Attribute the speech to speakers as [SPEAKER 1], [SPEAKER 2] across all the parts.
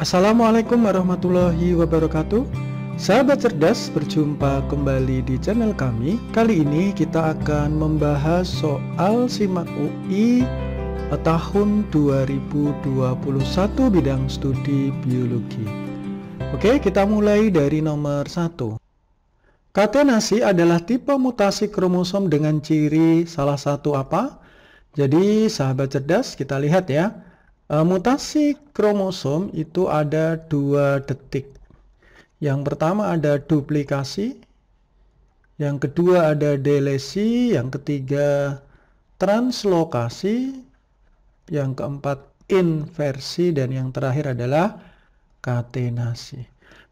[SPEAKER 1] Assalamualaikum warahmatullahi wabarakatuh Sahabat cerdas berjumpa kembali di channel kami Kali ini kita akan membahas soal simak UI tahun 2021 bidang studi biologi Oke kita mulai dari nomor 1 Katenasi adalah tipe mutasi kromosom dengan ciri salah satu apa? Jadi sahabat cerdas kita lihat ya Eh, mutasi kromosom itu ada dua detik. Yang pertama ada duplikasi, yang kedua ada delesi, yang ketiga translokasi, yang keempat inversi, dan yang terakhir adalah katenasi.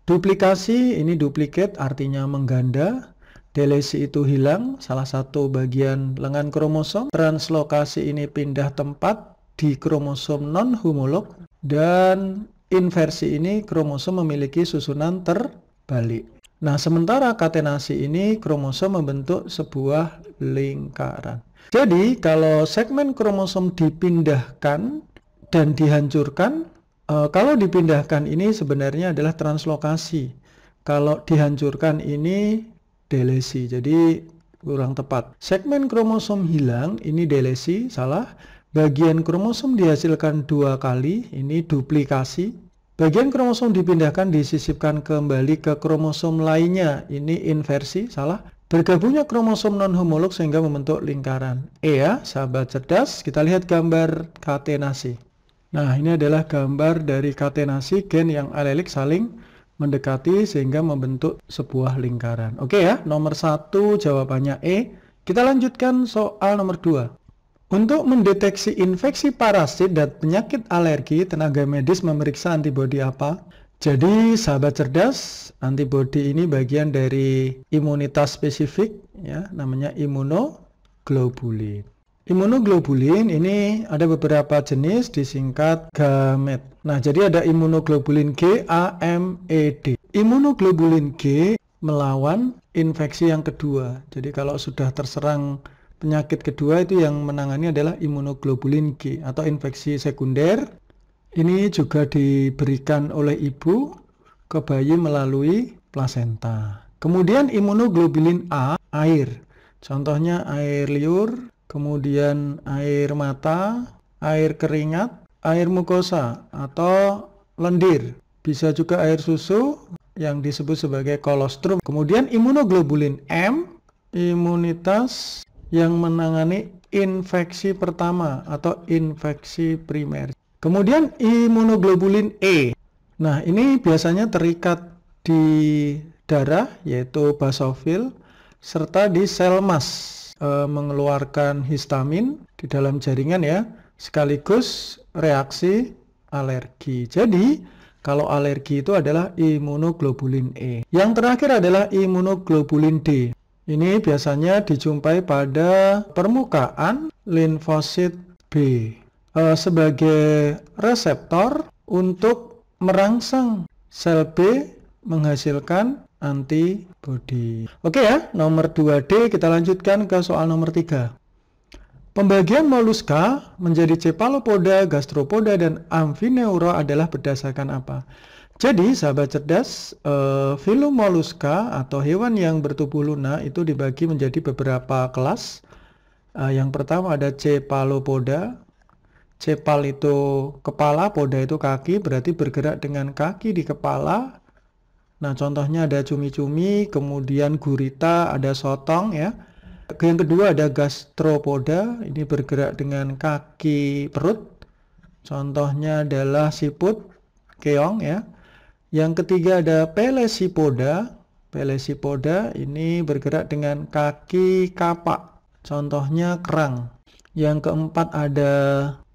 [SPEAKER 1] Duplikasi ini duplikat artinya mengganda, delesi itu hilang, salah satu bagian lengan kromosom, translokasi ini pindah tempat, di kromosom non homolog dan inversi ini kromosom memiliki susunan terbalik. Nah, sementara katenasi ini kromosom membentuk sebuah lingkaran. Jadi, kalau segmen kromosom dipindahkan dan dihancurkan, eh, kalau dipindahkan ini sebenarnya adalah translokasi. Kalau dihancurkan ini delesi. Jadi, kurang tepat. Segmen kromosom hilang ini delesi, salah. Bagian kromosom dihasilkan dua kali, ini duplikasi. Bagian kromosom dipindahkan disisipkan kembali ke kromosom lainnya, ini inversi, salah. Bergabungnya kromosom non-homolog sehingga membentuk lingkaran. E ya, sahabat cerdas, kita lihat gambar katenasi. Nah, ini adalah gambar dari katenasi gen yang alelik saling mendekati sehingga membentuk sebuah lingkaran. Oke ya, nomor satu jawabannya E. Kita lanjutkan soal nomor 2. Untuk mendeteksi infeksi parasit dan penyakit alergi, tenaga medis memeriksa antibodi apa? Jadi, sahabat cerdas, antibodi ini bagian dari imunitas spesifik, ya, namanya imunoglobulin. Imunoglobulin ini ada beberapa jenis disingkat gamet. Nah, jadi ada imunoglobulin G, A, M, E, D. Imunoglobulin G melawan infeksi yang kedua. Jadi kalau sudah terserang Penyakit kedua itu yang menangani adalah imunoglobulin G atau infeksi sekunder. Ini juga diberikan oleh ibu ke bayi melalui plasenta. Kemudian imunoglobulin A, air. Contohnya air liur, kemudian air mata, air keringat, air mukosa atau lendir. Bisa juga air susu yang disebut sebagai kolostrum. Kemudian imunoglobulin M, imunitas yang menangani infeksi pertama atau infeksi primer. Kemudian imunoglobulin E. Nah, ini biasanya terikat di darah yaitu basofil serta di sel mas e, mengeluarkan histamin di dalam jaringan ya sekaligus reaksi alergi. Jadi, kalau alergi itu adalah imunoglobulin E. Yang terakhir adalah imunoglobulin D. Ini biasanya dijumpai pada permukaan limfosit B e, sebagai reseptor untuk merangsang sel B menghasilkan antibodi. Oke ya, nomor 2D kita lanjutkan ke soal nomor 3. Pembagian moluska menjadi cephalopoda, gastropoda, dan amfineuro adalah berdasarkan apa? Jadi, sahabat cerdas, eh, filum moluska atau hewan yang bertubuh lunak itu dibagi menjadi beberapa kelas. Eh, yang pertama ada Cephalopoda. Cepal itu kepala, poda itu kaki, berarti bergerak dengan kaki di kepala. Nah, contohnya ada cumi-cumi, kemudian gurita, ada sotong ya. Yang kedua ada gastropoda, ini bergerak dengan kaki perut. Contohnya adalah siput, keong ya. Yang ketiga ada pelesipoda. Pelesipoda ini bergerak dengan kaki kapak, contohnya kerang. Yang keempat ada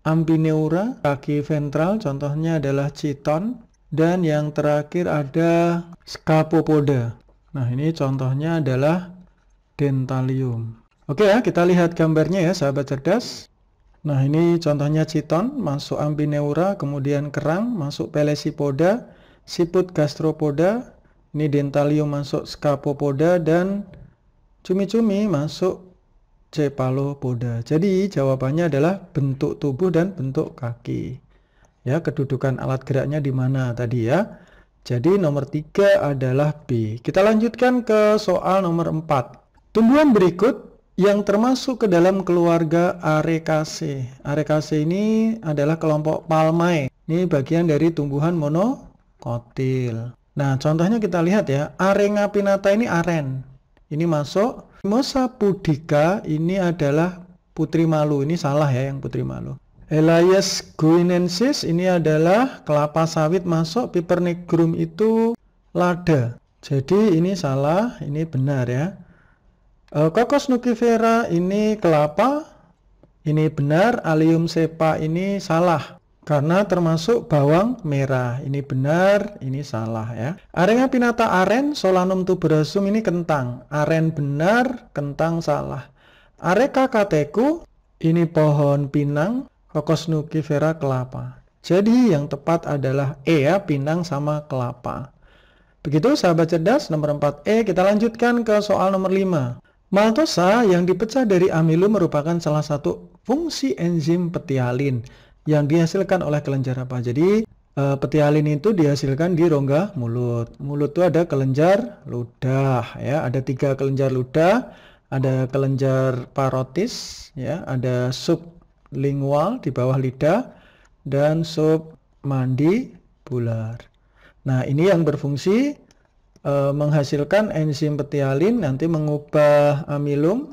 [SPEAKER 1] ambineura, kaki ventral, contohnya adalah citon. Dan yang terakhir ada scapopoda. Nah ini contohnya adalah dentalium. Oke ya, kita lihat gambarnya ya sahabat cerdas. Nah ini contohnya citon, masuk ambineura, kemudian kerang, masuk pelesipoda, siput gastropoda, nidentalium masuk scapopoda, dan cumi-cumi masuk cephalopoda. Jadi jawabannya adalah bentuk tubuh dan bentuk kaki. Ya, kedudukan alat geraknya di mana tadi ya. Jadi nomor 3 adalah B. Kita lanjutkan ke soal nomor 4. Tumbuhan berikut yang termasuk ke dalam keluarga Arecaceae. Arecaceae ini adalah kelompok palmae. Ini bagian dari tumbuhan mono kotil. Nah, contohnya kita lihat ya, arenga pinata ini aren. Ini masuk Mosa pudica ini adalah putri malu. Ini salah ya yang putri malu. Elias guinensis ini adalah kelapa sawit masuk pipernigrum itu lada. Jadi ini salah, ini benar ya. Eh, Kokos nukifera ini kelapa, ini benar. Alium sepa ini salah karena termasuk bawang merah. Ini benar, ini salah ya. Arena pinata aren, solanum tuberosum ini kentang. Aren benar, kentang salah. Areka kateku, ini pohon pinang, kokos nukifera kelapa. Jadi yang tepat adalah E ya, pinang sama kelapa. Begitu sahabat cerdas, nomor 4E kita lanjutkan ke soal nomor 5. Maltosa yang dipecah dari amilum merupakan salah satu fungsi enzim petialin yang dihasilkan oleh kelenjar apa. Jadi uh, eh, petialin itu dihasilkan di rongga mulut. Mulut itu ada kelenjar ludah ya, ada tiga kelenjar ludah, ada kelenjar parotis ya, ada sublingual di bawah lidah dan submandibular. Nah, ini yang berfungsi e, menghasilkan enzim petialin nanti mengubah amilum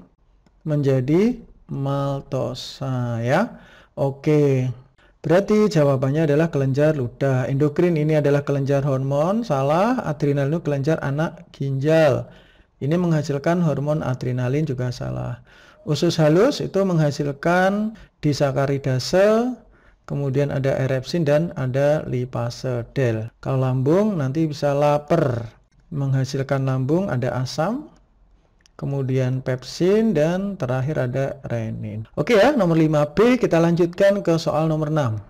[SPEAKER 1] menjadi maltosa ya. Oke, berarti jawabannya adalah kelenjar ludah. Endokrin ini adalah kelenjar hormon, salah. Adrenal itu kelenjar anak ginjal. Ini menghasilkan hormon adrenalin juga salah. Usus halus itu menghasilkan disakarida sel, kemudian ada erepsin dan ada lipase del. Kalau lambung nanti bisa lapar, menghasilkan lambung ada asam, kemudian pepsin, dan terakhir ada renin. Oke ya, nomor 5B kita lanjutkan ke soal nomor 6.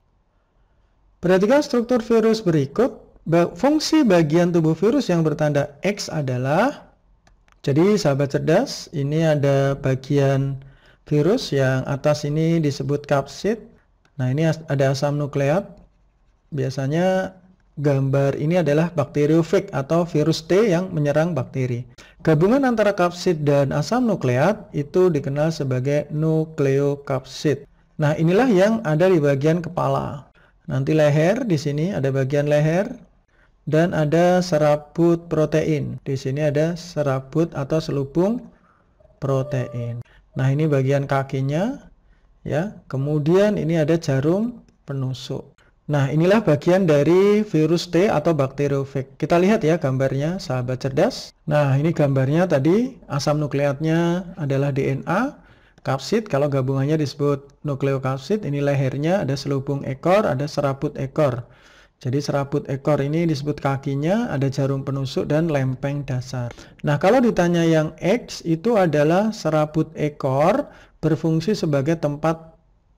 [SPEAKER 1] Perhatikan struktur virus berikut. Fungsi bagian tubuh virus yang bertanda X adalah, jadi sahabat cerdas, ini ada bagian virus yang atas ini disebut kapsid. Nah ini ada asam nukleat. Biasanya gambar ini adalah bakteriofag atau virus T yang menyerang bakteri. Gabungan antara kapsid dan asam nukleat itu dikenal sebagai nukleokapsid. Nah, inilah yang ada di bagian kepala. Nanti leher di sini ada bagian leher dan ada serabut protein. Di sini ada serabut atau selubung protein. Nah, ini bagian kakinya ya. Kemudian ini ada jarum penusuk. Nah, inilah bagian dari virus T atau bakteriofag. Kita lihat ya gambarnya, sahabat cerdas. Nah, ini gambarnya tadi, asam nukleatnya adalah DNA, kapsid, kalau gabungannya disebut nukleokapsid, ini lehernya ada selubung ekor, ada seraput ekor. Jadi seraput ekor ini disebut kakinya, ada jarum penusuk dan lempeng dasar. Nah, kalau ditanya yang X itu adalah seraput ekor berfungsi sebagai tempat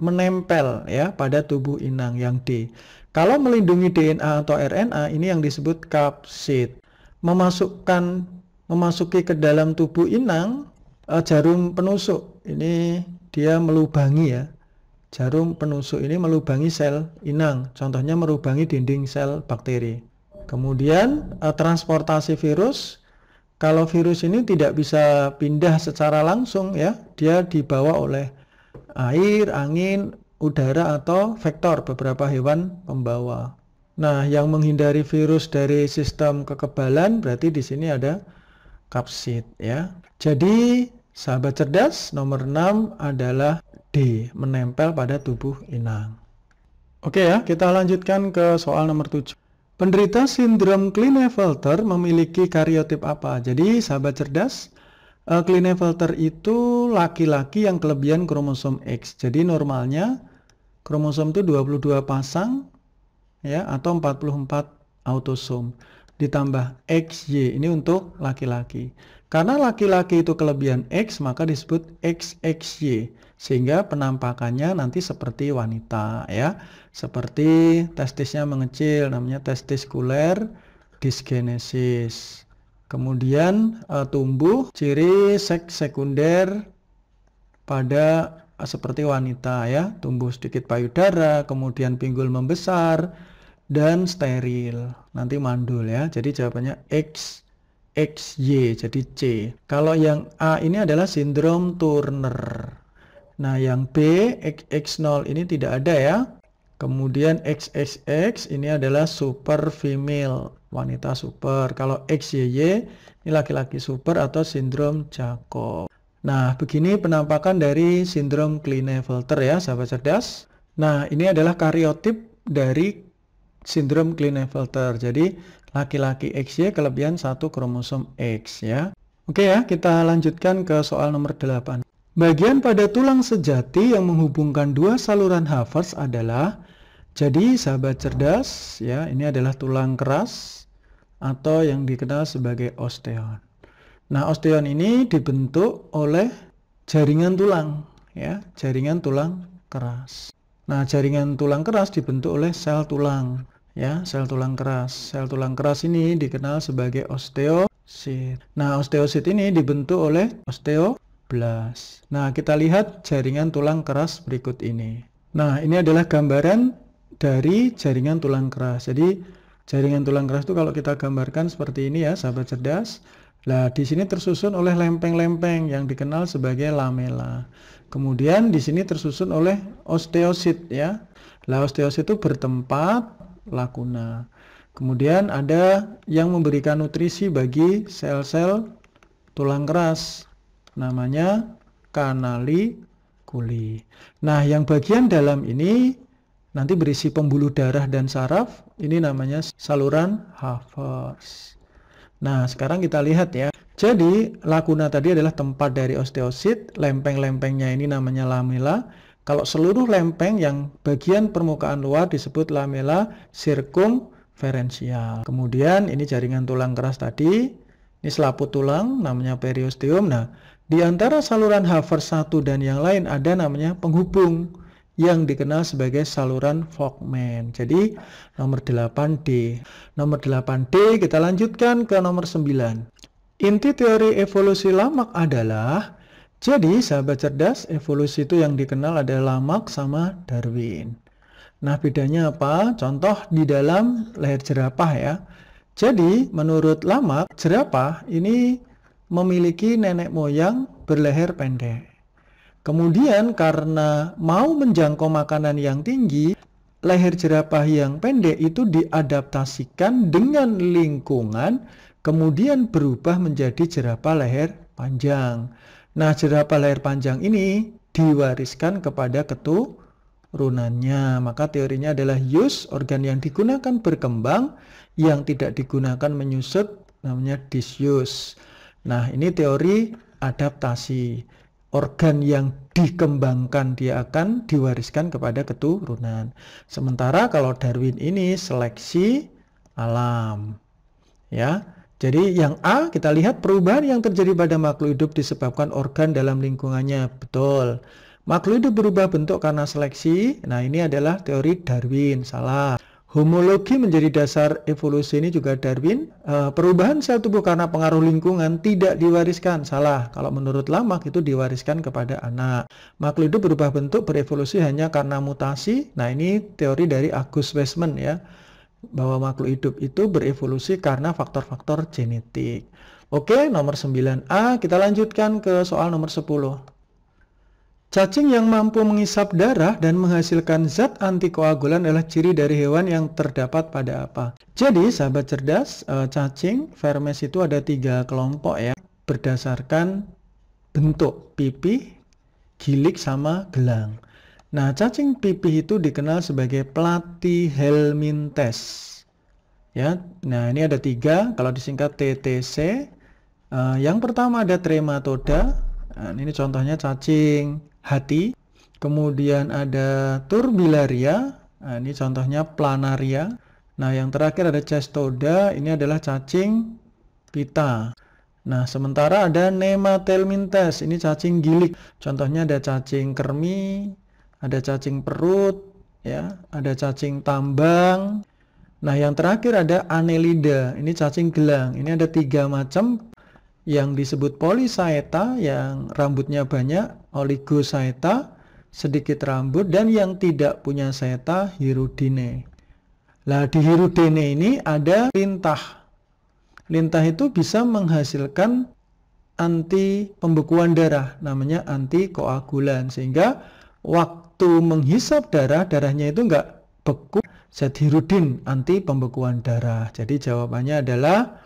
[SPEAKER 1] menempel ya pada tubuh inang yang D. Kalau melindungi DNA atau RNA ini yang disebut kapsid. Memasukkan memasuki ke dalam tubuh inang eh, jarum penusuk. Ini dia melubangi ya. Jarum penusuk ini melubangi sel inang. Contohnya melubangi dinding sel bakteri. Kemudian eh, transportasi virus kalau virus ini tidak bisa pindah secara langsung ya, dia dibawa oleh air, angin, udara atau vektor beberapa hewan pembawa. Nah, yang menghindari virus dari sistem kekebalan berarti di sini ada kapsid ya. Jadi, sahabat cerdas nomor 6 adalah D, menempel pada tubuh inang. Oke ya, kita lanjutkan ke soal nomor 7. Penderita sindrom Klinefelter memiliki karyotip apa? Jadi, sahabat cerdas, uh, Klinefelter itu laki-laki yang kelebihan kromosom X. Jadi normalnya kromosom itu 22 pasang ya atau 44 autosom ditambah XY ini untuk laki-laki. Karena laki-laki itu kelebihan X maka disebut XXY sehingga penampakannya nanti seperti wanita ya. Seperti testisnya mengecil namanya testis kuler, disgenesis. Kemudian uh, tumbuh ciri seks sekunder pada eh, seperti wanita ya, tumbuh sedikit payudara, kemudian pinggul membesar dan steril. Nanti mandul ya. Jadi jawabannya X X Y jadi C. Kalau yang A ini adalah sindrom Turner. Nah, yang B X, X0 ini tidak ada ya. Kemudian XXX ini adalah super female, wanita super. Kalau XYY ini laki-laki super atau sindrom Jacob. Nah, begini penampakan dari sindrom Klinefelter ya, sahabat cerdas. Nah, ini adalah karyotip dari sindrom Klinefelter. Jadi, laki-laki XY kelebihan satu kromosom X ya. Oke ya, kita lanjutkan ke soal nomor 8. Bagian pada tulang sejati yang menghubungkan dua saluran Havers adalah jadi sahabat cerdas ya ini adalah tulang keras atau yang dikenal sebagai osteon. Nah osteon ini dibentuk oleh jaringan tulang ya jaringan tulang keras. Nah jaringan tulang keras dibentuk oleh sel tulang ya sel tulang keras. Sel tulang keras ini dikenal sebagai osteosit. Nah osteosit ini dibentuk oleh osteoblast. Nah kita lihat jaringan tulang keras berikut ini. Nah, ini adalah gambaran dari jaringan tulang keras. Jadi jaringan tulang keras itu kalau kita gambarkan seperti ini ya, sahabat cerdas. Nah, di sini tersusun oleh lempeng-lempeng yang dikenal sebagai lamela. Kemudian di sini tersusun oleh osteosit ya. Lah osteosit itu bertempat lakuna. Kemudian ada yang memberikan nutrisi bagi sel-sel tulang keras. Namanya kanali kuli. Nah, yang bagian dalam ini nanti berisi pembuluh darah dan saraf, ini namanya saluran Havers. Nah, sekarang kita lihat ya. Jadi, lakuna tadi adalah tempat dari osteosit, lempeng-lempengnya ini namanya lamela. Kalau seluruh lempeng yang bagian permukaan luar disebut lamela circumferential. Kemudian ini jaringan tulang keras tadi, ini selaput tulang namanya periosteum. Nah, di antara saluran Havers satu dan yang lain ada namanya penghubung yang dikenal sebagai saluran Volkmann. Jadi nomor 8D. Nomor 8D kita lanjutkan ke nomor 9. Inti teori evolusi Lamak adalah jadi sahabat cerdas evolusi itu yang dikenal adalah Lamak sama Darwin. Nah bedanya apa? Contoh di dalam leher jerapah ya. Jadi menurut Lamak jerapah ini memiliki nenek moyang berleher pendek. Kemudian karena mau menjangkau makanan yang tinggi, leher jerapah yang pendek itu diadaptasikan dengan lingkungan, kemudian berubah menjadi jerapah leher panjang. Nah, jerapah leher panjang ini diwariskan kepada keturunannya. Maka teorinya adalah use organ yang digunakan berkembang, yang tidak digunakan menyusut namanya disuse. Nah, ini teori adaptasi organ yang dikembangkan dia akan diwariskan kepada keturunan. Sementara kalau Darwin ini seleksi alam. Ya. Jadi yang A kita lihat perubahan yang terjadi pada makhluk hidup disebabkan organ dalam lingkungannya. Betul. Makhluk hidup berubah bentuk karena seleksi. Nah, ini adalah teori Darwin. Salah. Homologi menjadi dasar evolusi ini juga Darwin. Eh, perubahan sel tubuh karena pengaruh lingkungan tidak diwariskan. Salah. Kalau menurut Lamak itu diwariskan kepada anak. Makhluk hidup berubah bentuk berevolusi hanya karena mutasi. Nah ini teori dari Agus Westman ya. Bahwa makhluk hidup itu berevolusi karena faktor-faktor genetik. Oke, nomor 9A. Kita lanjutkan ke soal nomor 10. Cacing yang mampu mengisap darah dan menghasilkan zat antikoagulan adalah ciri dari hewan yang terdapat pada apa. Jadi, sahabat cerdas, eh, cacing, vermes itu ada tiga kelompok ya, berdasarkan bentuk pipih, gilik, sama gelang. Nah, cacing pipih itu dikenal sebagai platihelmintes. Ya, nah ini ada tiga, kalau disingkat TTC. Eh, yang pertama ada trematoda, nah, ini contohnya cacing hati, kemudian ada turbilaria, nah, ini contohnya planaria. Nah, yang terakhir ada cestoda, ini adalah cacing pita. Nah, sementara ada nematelmintes, ini cacing gilik. Contohnya ada cacing kermi, ada cacing perut, ya, ada cacing tambang. Nah, yang terakhir ada anelida, ini cacing gelang. Ini ada tiga macam yang disebut polisaeta yang rambutnya banyak, oligosaeta sedikit rambut dan yang tidak punya saeta hirudine. Lah di hirudine ini ada lintah. Lintah itu bisa menghasilkan anti pembekuan darah namanya anti koagulan sehingga waktu menghisap darah darahnya itu enggak beku zat hirudin anti pembekuan darah. Jadi jawabannya adalah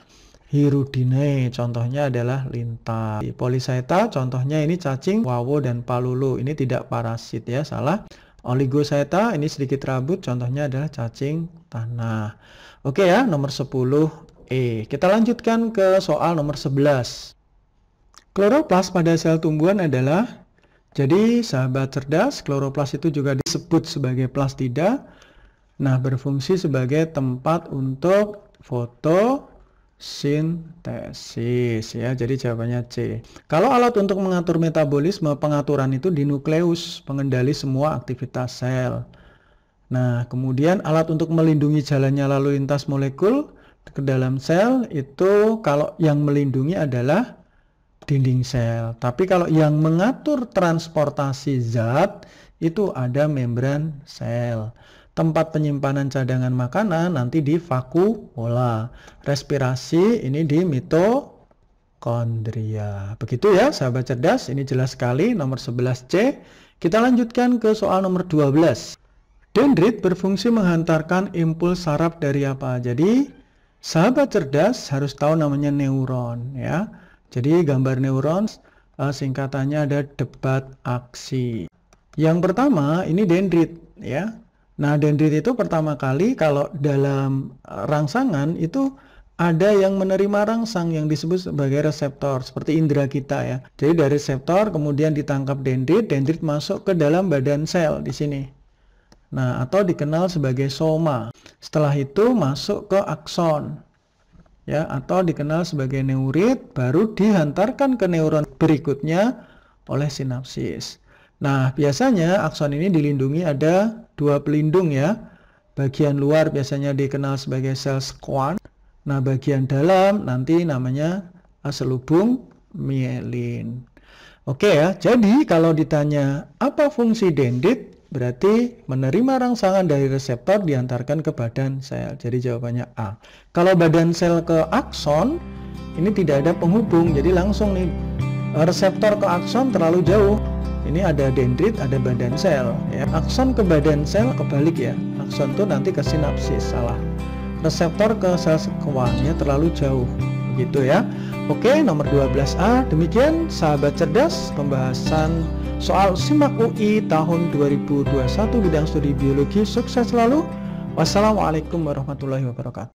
[SPEAKER 1] Hirudinae contohnya adalah lintah. Polisaita contohnya ini cacing, wawo dan palulu. Ini tidak parasit ya, salah. Oligosaita, ini sedikit rambut contohnya adalah cacing tanah. Oke ya, nomor 10 E. Kita lanjutkan ke soal nomor 11. Kloroplas pada sel tumbuhan adalah jadi sahabat cerdas, kloroplas itu juga disebut sebagai plastida. Nah, berfungsi sebagai tempat untuk foto, sintesis ya. Jadi jawabannya C. Kalau alat untuk mengatur metabolisme, pengaturan itu di nukleus, pengendali semua aktivitas sel. Nah, kemudian alat untuk melindungi jalannya lalu lintas molekul ke dalam sel itu kalau yang melindungi adalah dinding sel. Tapi kalau yang mengatur transportasi zat itu ada membran sel tempat penyimpanan cadangan makanan nanti di vakuola. Respirasi ini di mitokondria. Begitu ya sahabat cerdas, ini jelas sekali nomor 11C. Kita lanjutkan ke soal nomor 12. Dendrit berfungsi menghantarkan impuls saraf dari apa? Jadi sahabat cerdas harus tahu namanya neuron ya. Jadi gambar neuron eh, singkatannya ada debat aksi. Yang pertama ini dendrit ya. Nah, dendrit itu pertama kali kalau dalam eh, rangsangan itu ada yang menerima rangsang yang disebut sebagai reseptor, seperti indera kita ya. Jadi dari reseptor kemudian ditangkap dendrit, dendrit masuk ke dalam badan sel di sini. Nah, atau dikenal sebagai soma. Setelah itu masuk ke akson ya atau dikenal sebagai neurit baru dihantarkan ke neuron berikutnya oleh sinapsis. Nah, biasanya akson ini dilindungi ada dua pelindung ya. Bagian luar biasanya dikenal sebagai sel squan. Nah, bagian dalam nanti namanya selubung mielin. Oke ya, jadi kalau ditanya apa fungsi dendrit, berarti menerima rangsangan dari reseptor diantarkan ke badan sel. Jadi jawabannya A. Kalau badan sel ke akson, ini tidak ada penghubung, jadi langsung nih reseptor ke akson terlalu jauh ini ada dendrit ada badan sel ya akson ke badan sel kebalik ya akson tuh nanti ke sinapsis salah reseptor ke sel sekuannya terlalu jauh gitu ya oke nomor 12A demikian sahabat cerdas pembahasan soal simak UI tahun 2021 bidang studi biologi sukses selalu wassalamualaikum warahmatullahi wabarakatuh